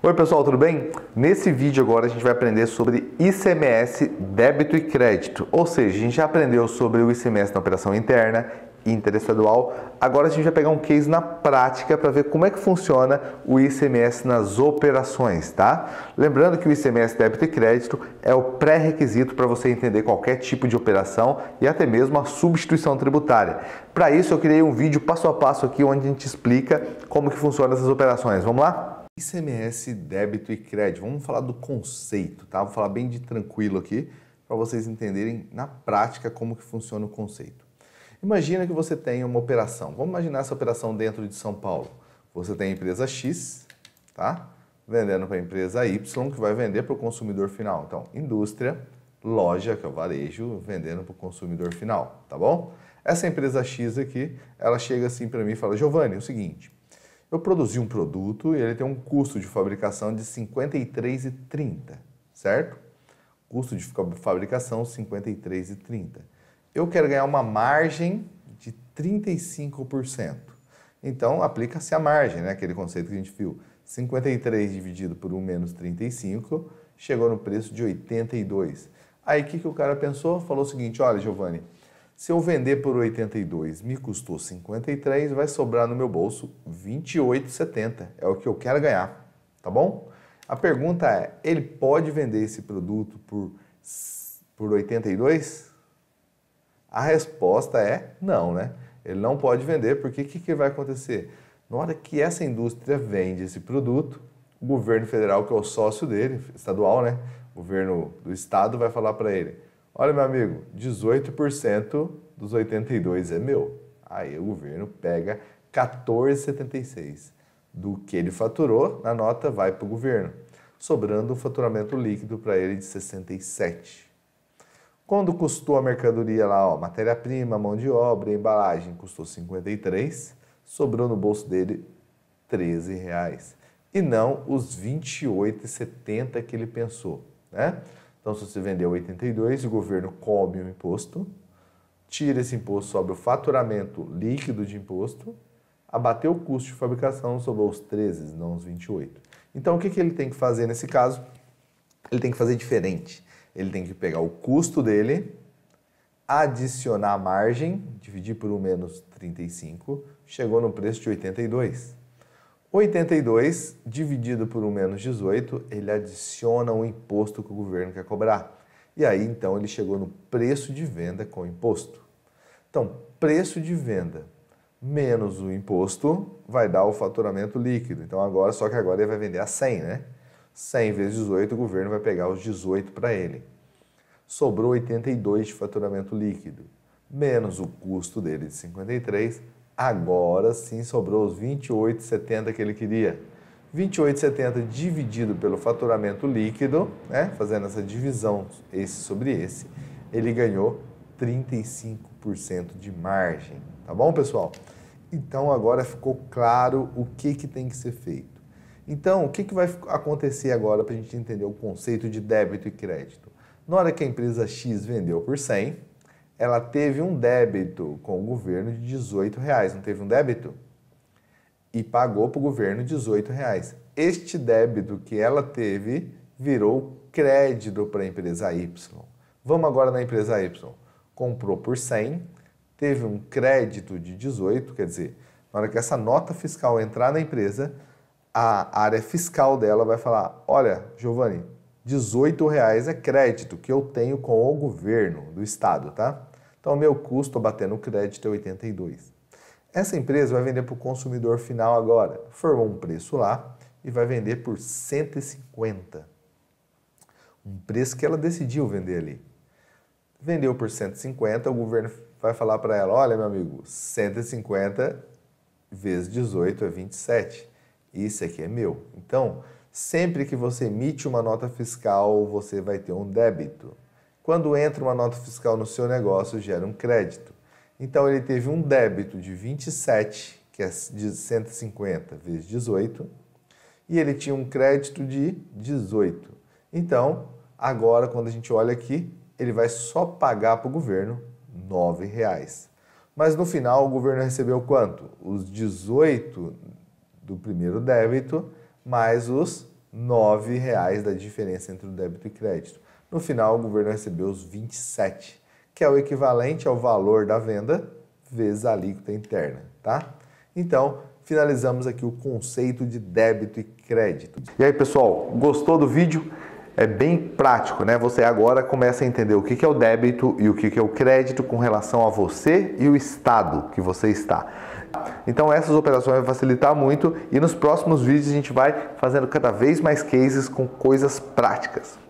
Oi pessoal, tudo bem? Nesse vídeo agora a gente vai aprender sobre ICMS, débito e crédito, ou seja, a gente já aprendeu sobre o ICMS na operação interna, e interestadual, agora a gente vai pegar um case na prática para ver como é que funciona o ICMS nas operações, tá? Lembrando que o ICMS débito e crédito é o pré-requisito para você entender qualquer tipo de operação e até mesmo a substituição tributária. Para isso eu criei um vídeo passo a passo aqui onde a gente explica como que funciona essas operações, vamos lá? ICMS, débito e crédito. Vamos falar do conceito, tá? Vou falar bem de tranquilo aqui para vocês entenderem na prática como que funciona o conceito. Imagina que você tem uma operação. Vamos imaginar essa operação dentro de São Paulo. Você tem a empresa X, tá? Vendendo para a empresa Y, que vai vender para o consumidor final. Então, indústria, loja, que é o varejo, vendendo para o consumidor final, tá bom? Essa empresa X aqui, ela chega assim para mim e fala: Giovanni, é o seguinte, eu produzi um produto e ele tem um custo de fabricação de 53,30, certo? Custo de fabricação 53,30. Eu quero ganhar uma margem de 35%. Então aplica-se a margem, né? aquele conceito que a gente viu. 53 dividido por 1 menos 35 chegou no preço de 82. Aí o que, que o cara pensou? Falou o seguinte: olha, Giovanni, se eu vender por 82, me custou 53, vai sobrar no meu bolso 28,70. É o que eu quero ganhar, tá bom? A pergunta é, ele pode vender esse produto por por 82? A resposta é não, né? Ele não pode vender, porque o que, que, vai acontecer? Na hora que essa indústria vende esse produto, o governo federal, que é o sócio dele, estadual, né? O governo do estado vai falar para ele: Olha, meu amigo, 18% dos 82 é meu. Aí o governo pega 14,76 do que ele faturou, na nota vai para o governo, sobrando um faturamento líquido para ele de 67. Quando custou a mercadoria lá, ó, matéria-prima, mão de obra, embalagem, custou 53, sobrou no bolso dele 13 reais e não os 28,70 que ele pensou, né? Então, se você vendeu 82, o governo cobre o imposto, tira esse imposto sobre o faturamento líquido de imposto, abateu o custo de fabricação, sobrou os 13, não os 28. Então, o que, que ele tem que fazer nesse caso? Ele tem que fazer diferente. Ele tem que pegar o custo dele, adicionar a margem, dividir por um menos 35, chegou no preço de 82. 82 dividido por um menos 18, ele adiciona o um imposto que o governo quer cobrar. E aí então ele chegou no preço de venda com imposto. Então, preço de venda menos o imposto vai dar o faturamento líquido. Então agora, só que agora ele vai vender a 100, né? 100 vezes 18, o governo vai pegar os 18 para ele. Sobrou 82 de faturamento líquido, menos o custo dele de 53, Agora sim sobrou os 28,70 que ele queria. 28,70 dividido pelo faturamento líquido, né, fazendo essa divisão esse sobre esse, ele ganhou 35% de margem. Tá bom, pessoal? Então agora ficou claro o que, que tem que ser feito. Então, o que, que vai acontecer agora para a gente entender o conceito de débito e crédito? Na hora que a empresa X vendeu por 100, ela teve um débito com o governo de 18 reais, não teve um débito? E pagou para o governo 18 reais. Este débito que ela teve virou crédito para a empresa Y. Vamos agora na empresa Y. Comprou por 100, teve um crédito de 18, quer dizer, na hora que essa nota fiscal entrar na empresa, a área fiscal dela vai falar: olha, Giovanni, 18 reais é crédito que eu tenho com o governo do estado, tá? Então, o meu custo batendo o crédito é 82. Essa empresa vai vender para o consumidor final agora. Formou um preço lá e vai vender por 150. Um preço que ela decidiu vender ali. Vendeu por 150, o governo vai falar para ela: olha, meu amigo, 150 vezes 18 é 27. Isso aqui é meu. Então, sempre que você emite uma nota fiscal, você vai ter um débito. Quando entra uma nota fiscal no seu negócio, gera um crédito. Então ele teve um débito de 27, que é de 150 vezes 18, e ele tinha um crédito de 18. Então, agora quando a gente olha aqui, ele vai só pagar para o governo R$ reais. Mas no final o governo recebeu quanto? Os 18 do primeiro débito mais os R$ reais da diferença entre o débito e crédito. No final, o governo recebeu os 27, que é o equivalente ao valor da venda vezes a alíquota interna, tá? Então, finalizamos aqui o conceito de débito e crédito. E aí, pessoal, gostou do vídeo? É bem prático, né? Você agora começa a entender o que é o débito e o que é o crédito com relação a você e o estado que você está. Então essas operações vão facilitar muito e nos próximos vídeos a gente vai fazendo cada vez mais cases com coisas práticas.